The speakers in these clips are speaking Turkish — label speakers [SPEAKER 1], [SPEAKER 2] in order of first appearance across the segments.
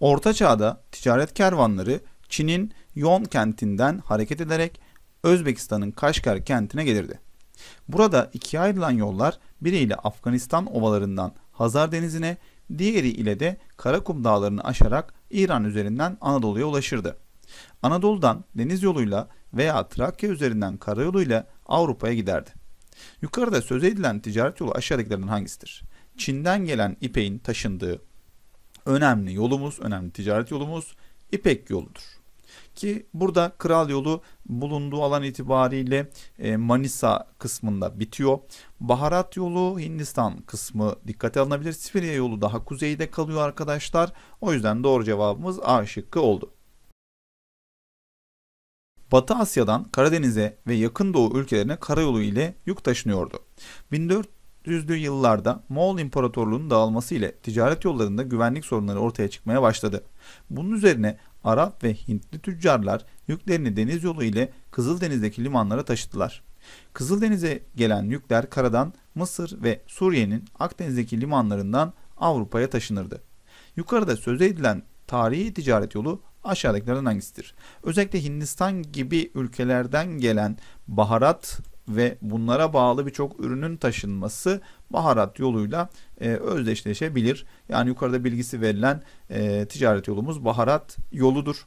[SPEAKER 1] Orta Çağ'da ticaret kervanları Çin'in Yon kentinden hareket ederek Özbekistan'ın Kaşgar kentine gelirdi. Burada ikiye ayrılan yollar biriyle Afganistan ovalarından Hazar Denizi'ne, diğeri ile de Karakum Dağları'nı aşarak İran üzerinden Anadolu'ya ulaşırdı. Anadolu'dan deniz yoluyla veya Trakya üzerinden karayoluyla Avrupa'ya giderdi. Yukarıda söz edilen ticaret yolu aşağıdakilerden hangisidir? Çin'den gelen ipeğin taşındığı önemli yolumuz, önemli ticaret yolumuz İpek yoludur. Ki burada kral yolu bulunduğu alan itibariyle e, Manisa kısmında bitiyor. Baharat yolu Hindistan kısmı dikkate alınabilir. Sibirya yolu daha kuzeyde kalıyor arkadaşlar. O yüzden doğru cevabımız A şıkkı oldu. Batı Asya'dan Karadeniz'e ve yakın doğu ülkelerine karayolu ile yük taşınıyordu. 14 düzdüğü yıllarda Moğol İmparatorluğu'nun dağılması ile ticaret yollarında güvenlik sorunları ortaya çıkmaya başladı. Bunun üzerine Arap ve Hintli tüccarlar yüklerini deniz yolu ile Kızıldeniz'deki limanlara taşıdılar. Kızıldeniz'e gelen yükler karadan Mısır ve Suriye'nin Akdeniz'deki limanlarından Avrupa'ya taşınırdı. Yukarıda söz edilen tarihi ticaret yolu aşağıdakilerden hangisidir? Özellikle Hindistan gibi ülkelerden gelen baharat ve bunlara bağlı birçok ürünün taşınması baharat yoluyla e, özdeşleşebilir. Yani yukarıda bilgisi verilen e, ticaret yolumuz baharat yoludur.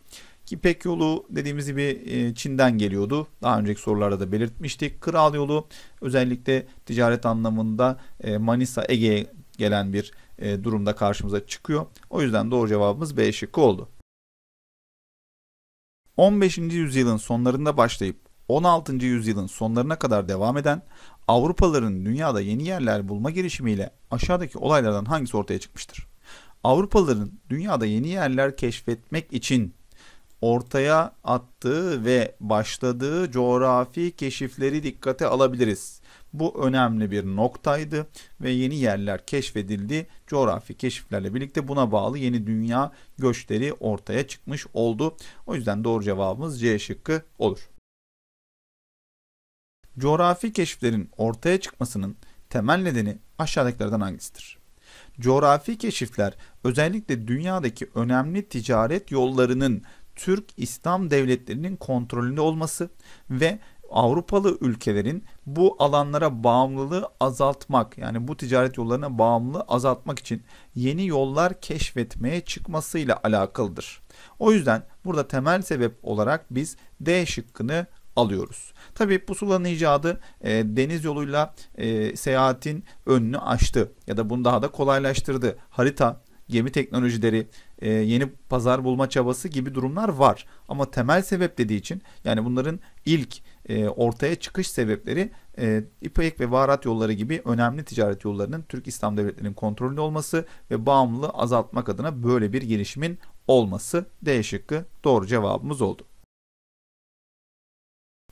[SPEAKER 1] İpek yolu dediğimiz gibi e, Çin'den geliyordu. Daha önceki sorularda da belirtmiştik. Kral yolu özellikle ticaret anlamında e, Manisa Ege'ye gelen bir e, durumda karşımıza çıkıyor. O yüzden doğru cevabımız B şıkkı oldu. 15. yüzyılın sonlarında başlayıp 16. yüzyılın sonlarına kadar devam eden Avrupalıların dünyada yeni yerler bulma girişimiyle aşağıdaki olaylardan hangisi ortaya çıkmıştır? Avrupalıların dünyada yeni yerler keşfetmek için ortaya attığı ve başladığı coğrafi keşifleri dikkate alabiliriz. Bu önemli bir noktaydı ve yeni yerler keşfedildi. Coğrafi keşiflerle birlikte buna bağlı yeni dünya göçleri ortaya çıkmış oldu. O yüzden doğru cevabımız C şıkkı olur coğrafi keşiflerin ortaya çıkmasının temel nedeni aşağıdakilerden hangisidir? Coğrafi keşifler özellikle dünyadaki önemli ticaret yollarının Türk İslam devletlerinin kontrolünde olması ve Avrupalı ülkelerin bu alanlara bağımlılığı azaltmak yani bu ticaret yollarına bağımlı azaltmak için yeni yollar keşfetmeye çıkmasıyla alakalıdır. O yüzden burada temel sebep olarak biz D şıkkını alıyoruz. Tabii pusulanın icadı e, deniz yoluyla e, seyahatin önünü açtı ya da bunu daha da kolaylaştırdı. Harita, gemi teknolojileri, e, yeni pazar bulma çabası gibi durumlar var. Ama temel sebep dediği için yani bunların ilk e, ortaya çıkış sebepleri e, İpek ve Varat yolları gibi önemli ticaret yollarının Türk İslam devletlerinin kontrolünde olması ve bağımlılığı azaltmak adına böyle bir girişimin olması D şıkkı doğru cevabımız oldu.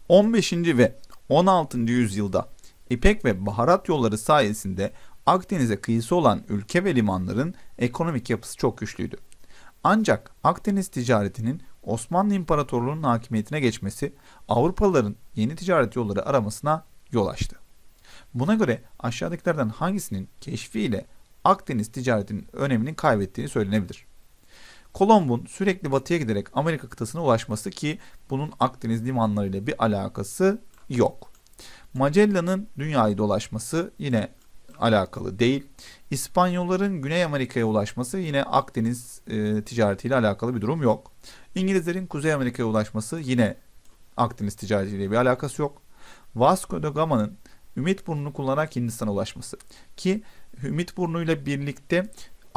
[SPEAKER 1] 15. ve 16. yüzyılda ipek ve baharat yolları sayesinde Akdeniz'e kıyısı olan ülke ve limanların ekonomik yapısı çok güçlüydü. Ancak Akdeniz ticaretinin Osmanlı İmparatorluğu'nun hakimiyetine geçmesi Avrupalıların yeni ticaret yolları aramasına yol açtı. Buna göre aşağıdakilerden hangisinin keşfiyle Akdeniz ticaretinin önemini kaybettiğini söylenebilir. Kolomb'un sürekli batıya giderek Amerika kıtasına ulaşması ki bunun Akdeniz limanlarıyla bir alakası yok. Magellan'ın dünyayı dolaşması yine alakalı değil. İspanyolların Güney Amerika'ya ulaşması yine Akdeniz e, ticaretiyle alakalı bir durum yok. İngilizlerin Kuzey Amerika'ya ulaşması yine Akdeniz ticaretiyle bir alakası yok. Vasco da Gama'nın Ümit Burnu'nu kullanarak Hindistan'a ulaşması ki Ümit burnuyla birlikte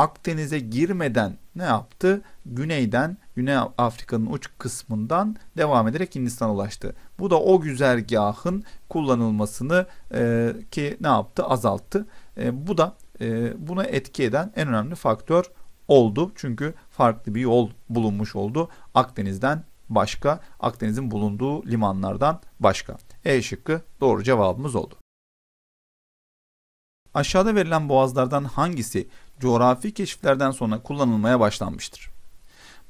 [SPEAKER 1] Akdeniz'e girmeden ne yaptı? Güneyden, Güney Afrika'nın uç kısmından devam ederek Hindistan'a ulaştı. Bu da o güzergahın kullanılmasını e, ki ne yaptı? Azalttı. E, bu da e, buna etki eden en önemli faktör oldu. Çünkü farklı bir yol bulunmuş oldu. Akdeniz'den başka, Akdeniz'in bulunduğu limanlardan başka. E şıkkı doğru cevabımız oldu. Aşağıda verilen boğazlardan hangisi coğrafi keşiflerden sonra kullanılmaya başlanmıştır.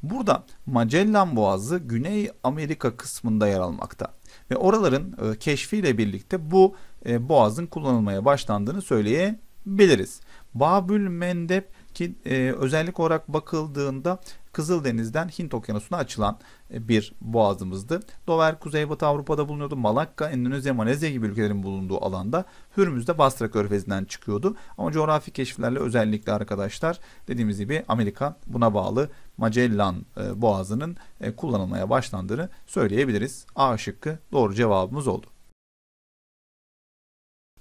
[SPEAKER 1] Burada Magellan Boğazı Güney Amerika kısmında yer almakta ve oraların e, keşfiyle birlikte bu e, boğazın kullanılmaya başlandığını söyleyebiliriz biliriz. Babül Mendeb ki e, özellik olarak bakıldığında Kızıldeniz'den Hint Okyanusu'na açılan e, bir boğazımızdı. Dover Kuzeybatı Avrupa'da bulunuyordu. Malakka, Endonezya, Malezya gibi ülkelerin bulunduğu alanda Hürmüz de Basra Körfezi'nden çıkıyordu. Ama coğrafi keşiflerle özellikle arkadaşlar dediğimiz gibi Amerika buna bağlı Magellan e, Boğazı'nın e, kullanılmaya başlandığını söyleyebiliriz. A şıkkı doğru cevabımız oldu.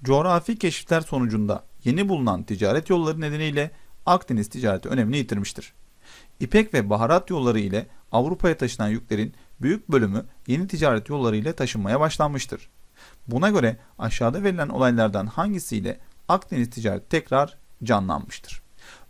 [SPEAKER 1] Coğrafi keşifler sonucunda yeni bulunan ticaret yolları nedeniyle Akdeniz ticareti önemini yitirmiştir. İpek ve baharat yolları ile Avrupa'ya taşınan yüklerin büyük bölümü yeni ticaret yolları ile taşınmaya başlanmıştır. Buna göre aşağıda verilen olaylardan hangisiyle Akdeniz ticareti tekrar canlanmıştır?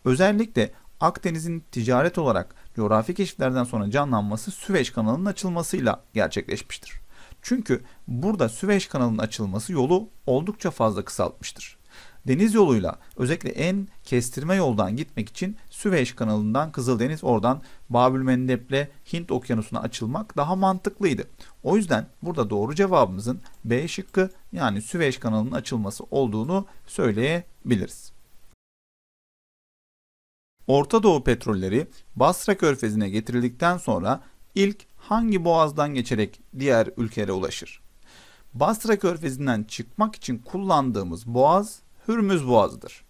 [SPEAKER 1] Özellikle Akdeniz'in ticaret olarak coğrafi keşiflerden sonra canlanması Süveyş kanalının açılmasıyla gerçekleşmiştir. Çünkü burada Süveyş kanalının açılması yolu oldukça fazla kısaltmıştır. Deniz yoluyla özellikle en kestirme yoldan gitmek için Süveyş kanalından Kızıldeniz oradan Babülmendeb'le Hint okyanusuna açılmak daha mantıklıydı. O yüzden burada doğru cevabımızın B şıkkı yani Süveyş kanalının açılması olduğunu söyleyebiliriz. Orta Doğu petrolleri Basra körfezine getirildikten sonra ilk hangi boğazdan geçerek diğer ülkelere ulaşır? Basra körfezinden çıkmak için kullandığımız boğaz Hürmüz Boğazı'dır.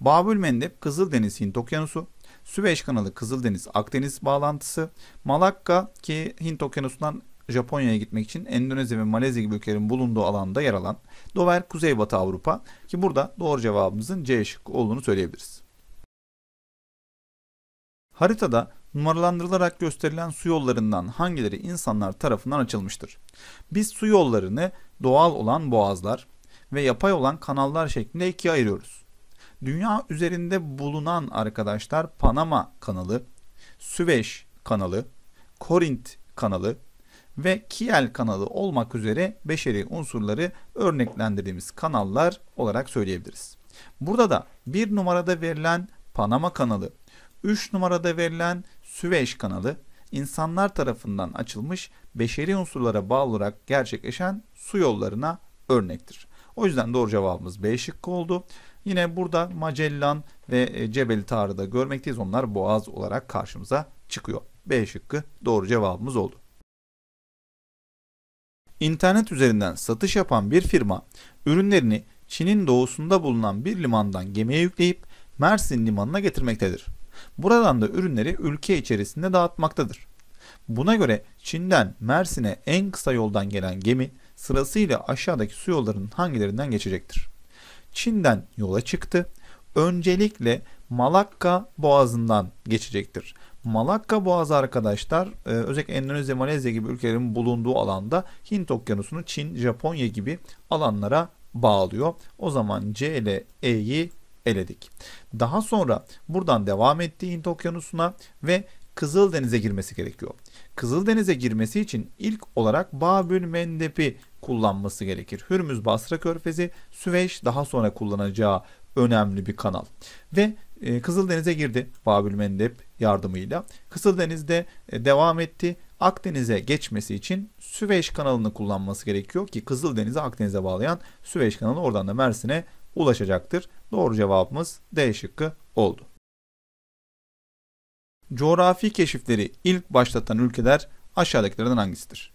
[SPEAKER 1] Babül Mendeb Kızıldeniz Hint Okyanusu, Süveyş Kanalı Kızıldeniz Akdeniz bağlantısı, Malakka ki Hint Okyanusu'ndan Japonya'ya gitmek için Endonezya ve Malezya gibi ülkelerin bulunduğu alanda yer alan Dover Kuzeybatı Avrupa ki burada doğru cevabımızın C şıkkı olduğunu söyleyebiliriz. Haritada numaralandırılarak gösterilen su yollarından hangileri insanlar tarafından açılmıştır? Biz su yollarını doğal olan boğazlar, ve yapay olan kanallar şeklinde ikiye ayırıyoruz. Dünya üzerinde bulunan arkadaşlar Panama kanalı, Süveyş kanalı, Korint kanalı ve Kiel kanalı olmak üzere beşeri unsurları örneklendirdiğimiz kanallar olarak söyleyebiliriz. Burada da bir numarada verilen Panama kanalı, 3 numarada verilen Süveyş kanalı insanlar tarafından açılmış beşeri unsurlara bağlı olarak gerçekleşen su yollarına örnektir. O yüzden doğru cevabımız B şıkkı oldu. Yine burada Magellan ve e, Cebel Tarı'da görmekteyiz. Onlar boğaz olarak karşımıza çıkıyor. B şıkkı doğru cevabımız oldu. İnternet üzerinden satış yapan bir firma ürünlerini Çin'in doğusunda bulunan bir limandan gemiye yükleyip Mersin limanına getirmektedir. Buradan da ürünleri ülke içerisinde dağıtmaktadır. Buna göre Çin'den Mersin'e en kısa yoldan gelen gemi sırasıyla aşağıdaki su yollarının hangilerinden geçecektir? Çin'den yola çıktı. Öncelikle Malakka Boğazı'ndan geçecektir. Malakka Boğazı arkadaşlar e, özellikle Endonezya, Malezya gibi ülkelerin bulunduğu alanda Hint Okyanusu'nu Çin, Japonya gibi alanlara bağlıyor. O zaman C ile E'yi eledik. Daha sonra buradan devam etti Hint Okyanusu'na ve Kızıldeniz'e girmesi gerekiyor. Kızıldeniz'e girmesi için ilk olarak Babül Mendepi kullanması gerekir. Hürmüz Basra Körfezi, Süveyş daha sonra kullanacağı önemli bir kanal. Ve e, Kızıldeniz'e girdi Babül Mendep yardımıyla. Kızıldeniz'de e, devam etti. Akdeniz'e geçmesi için Süveyş kanalını kullanması gerekiyor ki Kızıldeniz'i Akdeniz'e bağlayan Süveyş kanalı oradan da Mersin'e ulaşacaktır. Doğru cevabımız D şıkkı oldu. Coğrafi keşifleri ilk başlatan ülkeler aşağıdakilerden hangisidir?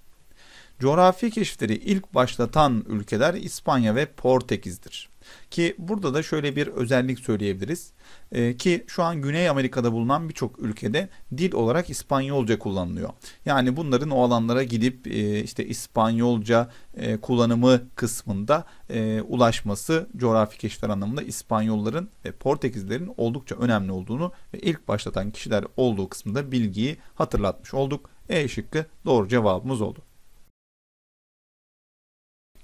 [SPEAKER 1] Coğrafi keşifleri ilk başlatan ülkeler İspanya ve Portekiz'dir. Ki burada da şöyle bir özellik söyleyebiliriz. Ee, ki şu an Güney Amerika'da bulunan birçok ülkede dil olarak İspanyolca kullanılıyor. Yani bunların o alanlara gidip e, işte İspanyolca e, kullanımı kısmında e, ulaşması coğrafi keşifler anlamında İspanyolların ve Portekizlerin oldukça önemli olduğunu ve ilk başlatan kişiler olduğu kısmında bilgiyi hatırlatmış olduk. E şıkkı doğru cevabımız oldu.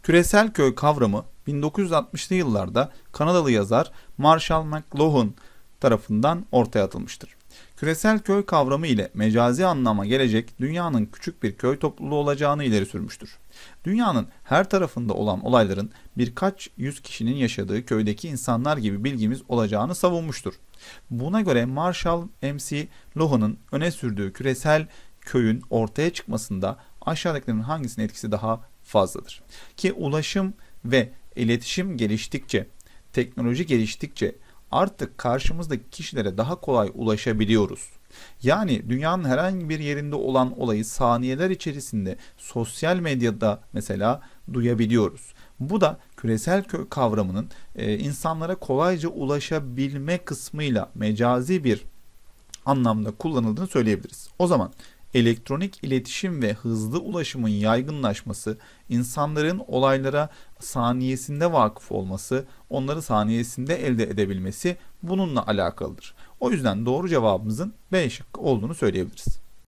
[SPEAKER 1] Küresel köy kavramı 1960'lı yıllarda Kanadalı yazar Marshall McLuhan tarafından ortaya atılmıştır. Küresel köy kavramı ile mecazi anlama gelecek dünyanın küçük bir köy topluluğu olacağını ileri sürmüştür. Dünyanın her tarafında olan olayların birkaç yüz kişinin yaşadığı köydeki insanlar gibi bilgimiz olacağını savunmuştur. Buna göre Marshall M.C. Lohan'ın öne sürdüğü küresel köyün ortaya çıkmasında aşağıdakilerin hangisinin etkisi daha fazladır. Ki ulaşım ve iletişim geliştikçe, teknoloji geliştikçe artık karşımızdaki kişilere daha kolay ulaşabiliyoruz. Yani dünyanın herhangi bir yerinde olan olayı saniyeler içerisinde sosyal medyada mesela duyabiliyoruz. Bu da küresel kavramının e, insanlara kolayca ulaşabilme kısmıyla mecazi bir anlamda kullanıldığını söyleyebiliriz. O zaman elektronik iletişim ve hızlı ulaşımın yaygınlaşması, insanların olaylara saniyesinde vakıf olması, onları saniyesinde elde edebilmesi bununla alakalıdır. O yüzden doğru cevabımızın B şıkkı olduğunu söyleyebiliriz.